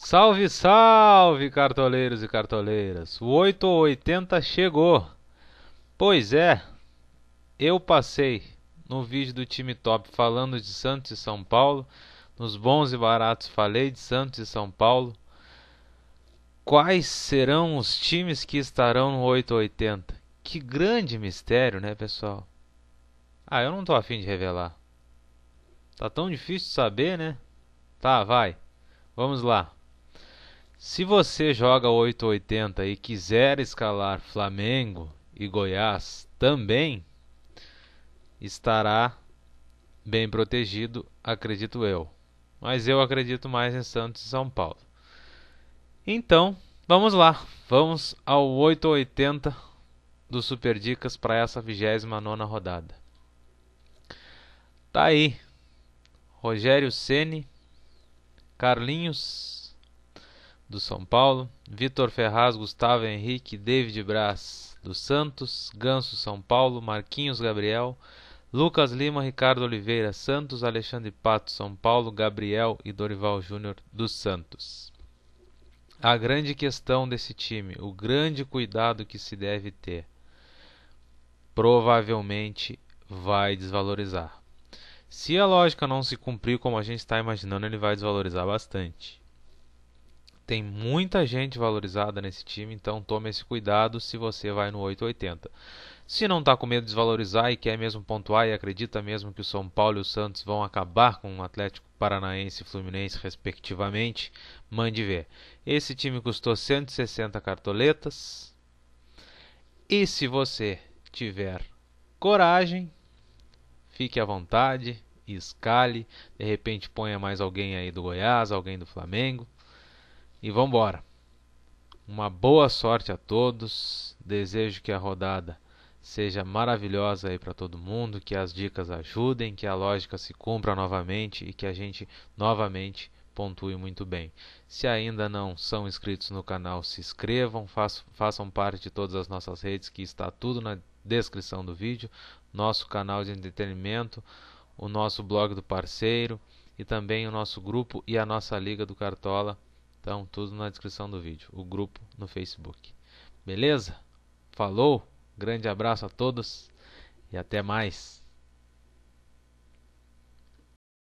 Salve, salve, cartoleiros e cartoleiras! O 880 chegou! Pois é, eu passei no vídeo do time top falando de Santos e São Paulo, nos bons e baratos falei de Santos e São Paulo. Quais serão os times que estarão no 880? Que grande mistério, né, pessoal? Ah, eu não tô afim de revelar. Tá tão difícil de saber, né? Tá, vai. Vamos lá. Se você joga 880 e quiser escalar Flamengo e Goiás também, estará bem protegido, acredito eu. Mas eu acredito mais em Santos e São Paulo. Então, vamos lá. Vamos ao 880 do Super Dicas para essa 29 rodada. Tá aí. Rogério Ceni, Carlinhos do São Paulo, Vitor Ferraz, Gustavo Henrique, David Braz do Santos, Ganso São Paulo, Marquinhos Gabriel, Lucas Lima, Ricardo Oliveira Santos, Alexandre Pato São Paulo, Gabriel e Dorival Júnior dos Santos. A grande questão desse time, o grande cuidado que se deve ter, provavelmente vai desvalorizar. Se a lógica não se cumprir como a gente está imaginando, ele vai desvalorizar bastante. Tem muita gente valorizada nesse time, então tome esse cuidado se você vai no 880. Se não está com medo de desvalorizar e quer mesmo pontuar e acredita mesmo que o São Paulo e o Santos vão acabar com o Atlético Paranaense e Fluminense, respectivamente, mande ver. Esse time custou 160 cartoletas. E se você tiver coragem, fique à vontade, escale, de repente ponha mais alguém aí do Goiás, alguém do Flamengo. E vamos embora. Uma boa sorte a todos. Desejo que a rodada seja maravilhosa aí para todo mundo, que as dicas ajudem, que a lógica se cumpra novamente e que a gente novamente pontue muito bem. Se ainda não são inscritos no canal, se inscrevam, façam, façam parte de todas as nossas redes, que está tudo na descrição do vídeo, nosso canal de entretenimento, o nosso blog do parceiro e também o nosso grupo e a nossa liga do Cartola então, tudo na descrição do vídeo. O grupo no Facebook. Beleza? Falou? Grande abraço a todos e até mais.